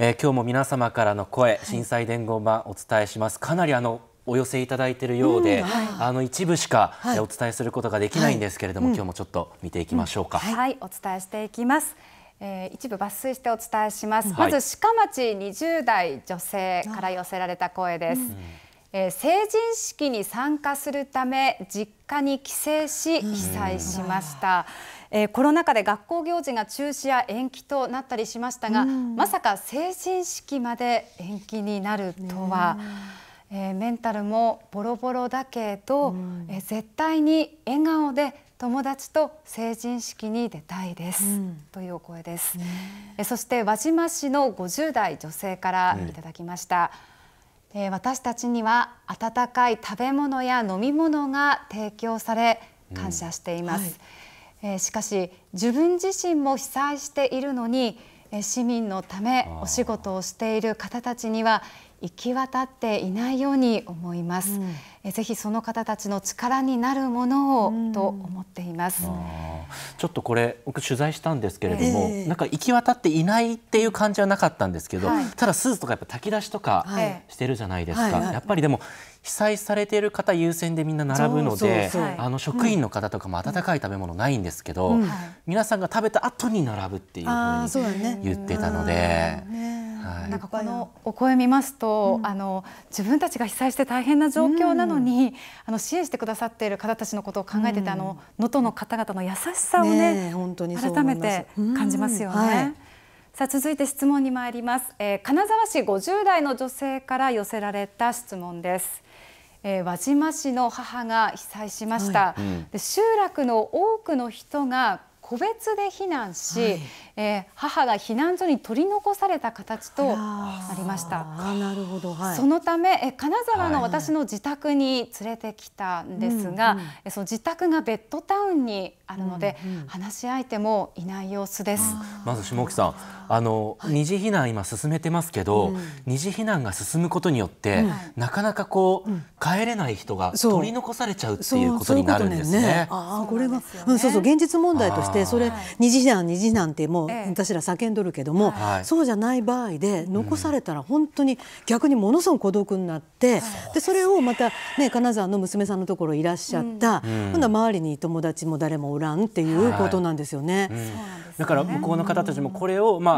えー、今日も皆様からの声、震災伝言版お伝えします。かなりあのお寄せいただいているようで、うんはい、あの一部しかお伝えすることができないんですけれども、はい、今日もちょっと見ていきましょうか。うんうん、はい、お伝えしていきます。えー、一部抜粋してお伝えします。まず鹿町20代女性から寄せられた声です。えー、成人式に参加するため実家に帰省し被災しました。うんえー、コロナ禍で学校行事が中止や延期となったりしましたが、うん、まさか成人式まで延期になるとは。えー、メンタルもボロボロだけど、うん、えー、絶対に笑顔で友達と成人式に出たいです、うん、というお声です、え、うそして輪島市の50代女性からいただきました、え、う私たちには温かい食べ物や飲み物が提供され感謝しています、はいえしかし自分自身も被災しているのに市民のためお仕事をしている方たちには行き渡っていないように思います、うん、ぜひその方たちの力になるものを、と思っていますちょっとこれ僕取材したんですけれども、えー、なんか行き渡っていないっていう感じはなかったんですけど、はい、ただスーツとかやっぱ炊き出しとかしてるじゃないですか、はいはい、やっぱりでも被災されている方優先でみんな並ぶのであの職員の方とかも温かい食べ物ないんですけど、うん、皆さんが食べた後に並ぶっていうふうに言ってたので。なんかこのお声見ますと、あの自分たちが被災して大変な状況なのに、あの支援してくださっている方たちのことを考えてて、あの能登の方々の優しさをね本当に改めて感じますよね。さあ続いて質問に参ります、えー、金沢市50代の女性から寄せられた質問です、えー、輪島市の母が被災しました、はいうん、で集落の多くの人が個別で避難し、はい、えー、母が避難所に取り残された形となりましたなるほど、はい、そのためえ金沢の私の自宅に連れてきたんですが、はい、その自宅がベッドタウンにあるので、うんうん、話し相手もいない様子です。まず下木さんあの、はい、二次避難今進めてますけど、うん、二次避難が進むことによって、うん、なかなかこう、帰れない人が取り残されちゃうっていうことになるんですね。ああこれは、ね、うんそうそう現実問題としてそれ二次避難二次避難ってもう、ええ、私ら叫んどるけども、はい、そうじゃない場合で残されたら本当に逆にものすごく孤独になって、でそれをまたね金沢の娘さんのところいらっしゃった、今度は周りに友達も誰もおらんっていうことなんですよね。はい、だから向こうの方たちもこれをまあ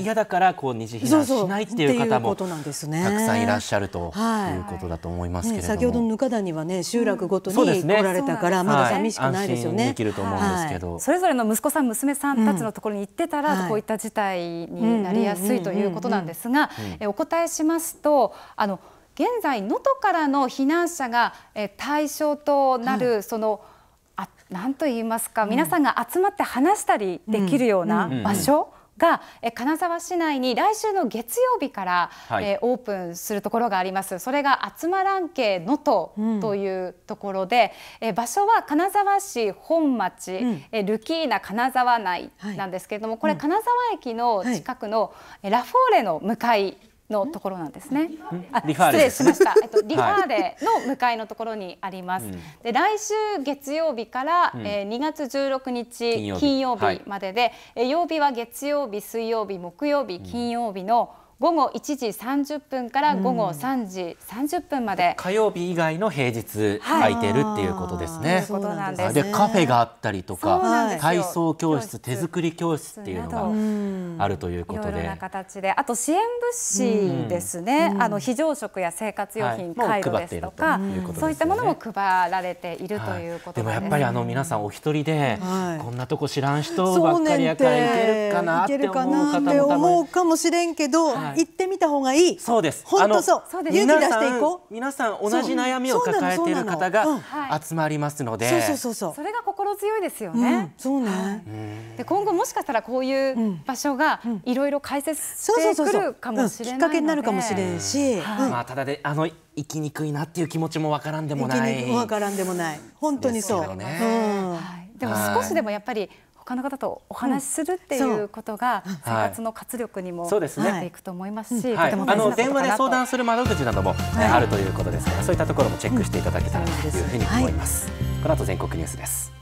嫌だからこう二次避難しないっていう方もたくさんいらっしゃるということだと思いますけれども、先ほどのぬかにはね集落ごとに来られたからまだ寂しくないですよね。できると思うんですけど、それぞれの息子さん娘さんたちのところに行ってたら、こういった事態になりやすいということなんですが、えお答えしますとあの現在能登からの避難者が、え対象となる、そのあなんと言いますか、皆さんが集まって話したりできるような場所、が金沢市内に来週の月曜日から、はいえー、オープンするところがありますそれが集まらんけ能登というところで、うん、え場所は金沢市本町、うん、えルキーナ金沢内なんですけれども、はい、これ金沢駅の近くの、ラフォーレの向かいのところなんですね。あ失礼しました。えっと、リファーデの向かいのところにあります。で来週月曜日から、うん、えー、2月16日金曜日までで、はい、曜日は月曜日、水曜日、木曜日、金曜日の、うん午後1時30分から午後3時30分まで、火曜日以外の平日空いてるっていうことですね。そうなんですでカフェがあったりとか体操教室手作り教室っていうのがあるということで、いろいろな形であと支援物資ですね、あの非常食や生活用品、介護ですとかそういったものも配られているということで,、もやっぱりあの皆さんお一人で、こんなとこ知らん人ばっかりやからいけるかなって思うかもしれんけど、行ってみた方がいい。そうです。本当そう。そうです勇気出していこう。皆さん同じ悩みを抱えている方が集まりますので、そうそうそうそう。それが心強いですよね。そうね。で今後もしかしたらこういう場所がいろいろ開設してくるかもしれないきっかけになるかもしれんし。まあただであの生きにくいなっていう気持ちもわからんでもない。わからんでもない。本当にそう。でも少しでもやっぱり他の方とお話しするっていうことが生活の活力にもなっていくと思いますし、はい、あの電話で相談する窓口なども、あるということですからそういったところもチェックしていただけたらというふうに思います、この後全国ニュースです